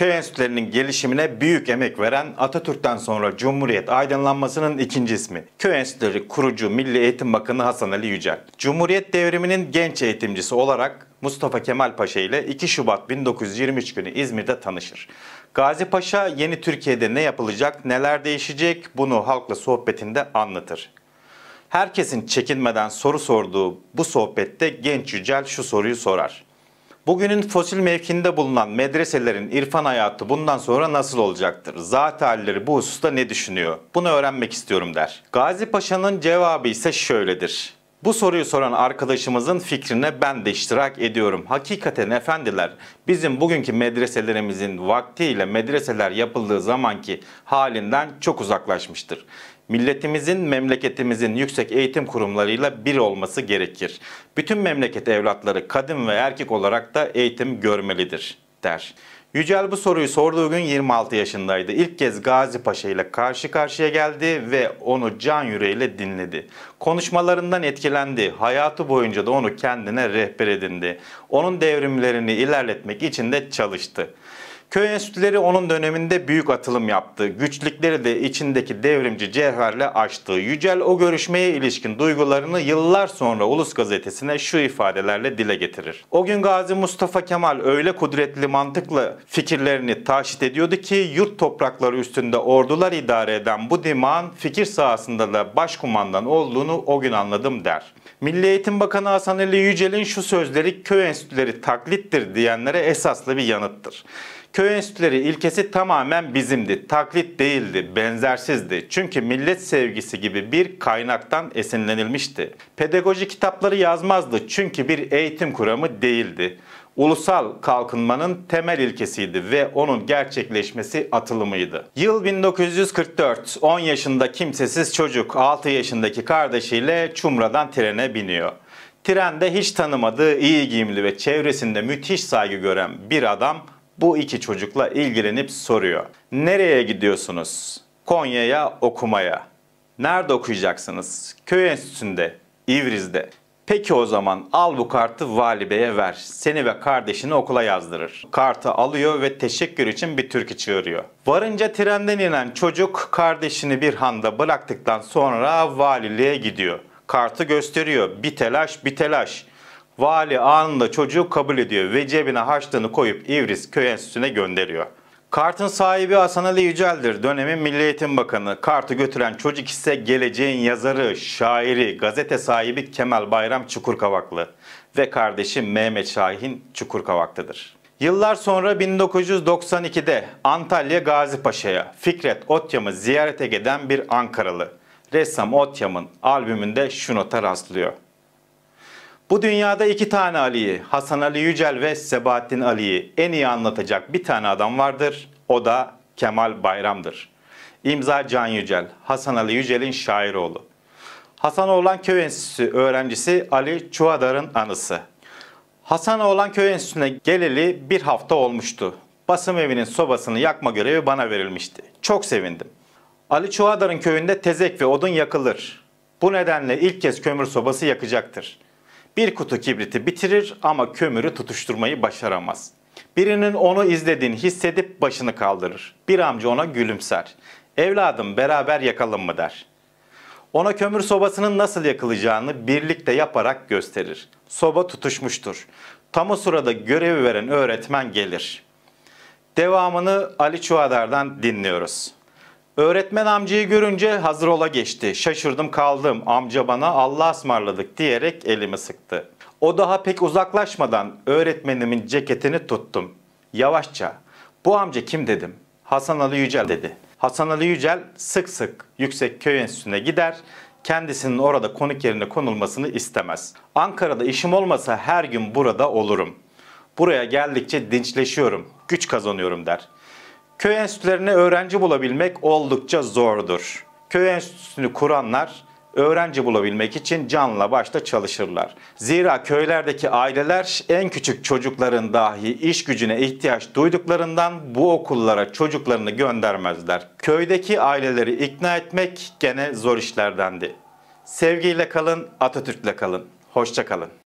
köy enstitülerinin gelişimine büyük emek veren Atatürk'ten sonra Cumhuriyet aydınlanmasının ikinci ismi. Köy enstitüleri kurucu Milli Eğitim Bakanı Hasan Ali Yücel. Cumhuriyet devriminin genç eğitimcisi olarak Mustafa Kemal Paşa ile 2 Şubat 1923 günü İzmir'de tanışır. Gazi Paşa yeni Türkiye'de ne yapılacak, neler değişecek bunu halkla sohbetinde anlatır. Herkesin çekinmeden soru sorduğu bu sohbette genç Yücel şu soruyu sorar. Bugünün fosil mevkinde bulunan medreselerin irfan hayatı bundan sonra nasıl olacaktır? Zat bu hususta ne düşünüyor? Bunu öğrenmek istiyorum der. Gazi Paşa'nın cevabı ise şöyledir. Bu soruyu soran arkadaşımızın fikrine ben de iştirak ediyorum. Hakikaten efendiler bizim bugünkü medreselerimizin vaktiyle medreseler yapıldığı zamanki halinden çok uzaklaşmıştır. Milletimizin, memleketimizin yüksek eğitim kurumlarıyla bir olması gerekir. Bütün memleket evlatları kadın ve erkek olarak da eğitim görmelidir der. Yücel bu soruyu sorduğu gün 26 yaşındaydı. İlk kez Gazi Paşa ile karşı karşıya geldi ve onu can yüreğiyle dinledi. Konuşmalarından etkilendi. Hayatı boyunca da onu kendine rehber edindi. Onun devrimlerini ilerletmek için de çalıştı. Köy enstitüleri onun döneminde büyük atılım yaptı. Güçlükleri de içindeki devrimci cevherle açtı. Yücel o görüşmeye ilişkin duygularını yıllar sonra Ulus gazetesine şu ifadelerle dile getirir. O gün Gazi Mustafa Kemal öyle kudretli mantıkla fikirlerini taşit ediyordu ki yurt toprakları üstünde ordular idare eden bu diman fikir sahasında da başkumandan olduğunu o gün anladım der. Milli Eğitim Bakanı Hasan Ali Yücel'in şu sözleri köy enstitüleri taklittir diyenlere esaslı bir yanıttır. Köy enstitüleri ilkesi tamamen bizimdi. Taklit değildi, benzersizdi. Çünkü millet sevgisi gibi bir kaynaktan esinlenilmişti. Pedagoji kitapları yazmazdı çünkü bir eğitim kuramı değildi ulusal kalkınmanın temel ilkesiydi ve onun gerçekleşmesi atılımıydı. Yıl 1944, 10 yaşında kimsesiz çocuk 6 yaşındaki kardeşiyle Çumra'dan trene biniyor. Trende hiç tanımadığı iyi giyimli ve çevresinde müthiş saygı gören bir adam bu iki çocukla ilgilenip soruyor. Nereye gidiyorsunuz? Konya'ya okumaya. Nerede okuyacaksınız? Köy enstitüsünde, İvriz'de. Peki o zaman al bu kartı vali beye ver. Seni ve kardeşini okula yazdırır. Kartı alıyor ve teşekkür için bir türkü çığırıyor. Varınca trenden inen çocuk kardeşini bir handa bıraktıktan sonra valiliğe gidiyor. Kartı gösteriyor. Bir telaş bir telaş. Vali anında çocuğu kabul ediyor ve cebine harçlığını koyup İvris Köy Enstitüsü'ne gönderiyor. Kartın sahibi Hasan Ali Yücel'dir. Dönemin Milli Eğitim Bakanı. Kartı götüren çocuk ise geleceğin yazarı, şairi, gazete sahibi Kemal Bayram Çukurkavaklı ve kardeşi Mehmet Şahin Çukurkavaklı'dır. Yıllar sonra 1992'de Antalya Gazipaşa'ya Fikret Otyam'ı ziyarete giden bir Ankaralı. Ressam Otyam'ın albümünde şu nota rastlıyor. Bu dünyada iki tane Ali'yi, Hasan Ali Yücel ve Sebahattin Ali'yi en iyi anlatacak bir tane adam vardır. O da Kemal Bayram'dır. İmza Can Yücel, Hasan Ali Yücel'in şair oğlu. Hasan Oğlan Köy Enstitüsü öğrencisi Ali Çuvadar'ın anısı. Hasan Oğlan Köy Enstitüsü'ne geleli bir hafta olmuştu. Basım evinin sobasını yakma görevi bana verilmişti. Çok sevindim. Ali Çuvadar'ın köyünde tezek ve odun yakılır. Bu nedenle ilk kez kömür sobası yakacaktır.'' Bir kutu kibriti bitirir ama kömürü tutuşturmayı başaramaz. Birinin onu izlediğini hissedip başını kaldırır. Bir amca ona gülümser. Evladım beraber yakalım mı der. Ona kömür sobasının nasıl yakılacağını birlikte yaparak gösterir. Soba tutuşmuştur. Tam o sırada görevi veren öğretmen gelir. Devamını Ali Çuadar'dan dinliyoruz. Öğretmen amcayı görünce hazır ola geçti. Şaşırdım kaldım. Amca bana Allah ısmarladık diyerek elimi sıktı. O daha pek uzaklaşmadan öğretmenimin ceketini tuttum. Yavaşça. Bu amca kim dedim. Hasan Ali Yücel dedi. Hasan Ali Yücel sık sık Yüksek Köy Enstitüsü'ne gider, kendisinin orada konuk yerine konulmasını istemez. Ankara'da işim olmasa her gün burada olurum. Buraya geldikçe dinçleşiyorum, güç kazanıyorum der. Köy enstitülerine öğrenci bulabilmek oldukça zordur. Köy enstitüsünü kuranlar öğrenci bulabilmek için canla başla çalışırlar. Zira köylerdeki aileler en küçük çocukların dahi iş gücüne ihtiyaç duyduklarından bu okullara çocuklarını göndermezler. Köydeki aileleri ikna etmek gene zor işlerdendi. Sevgiyle kalın, Atatürk'le kalın. Hoşça kalın.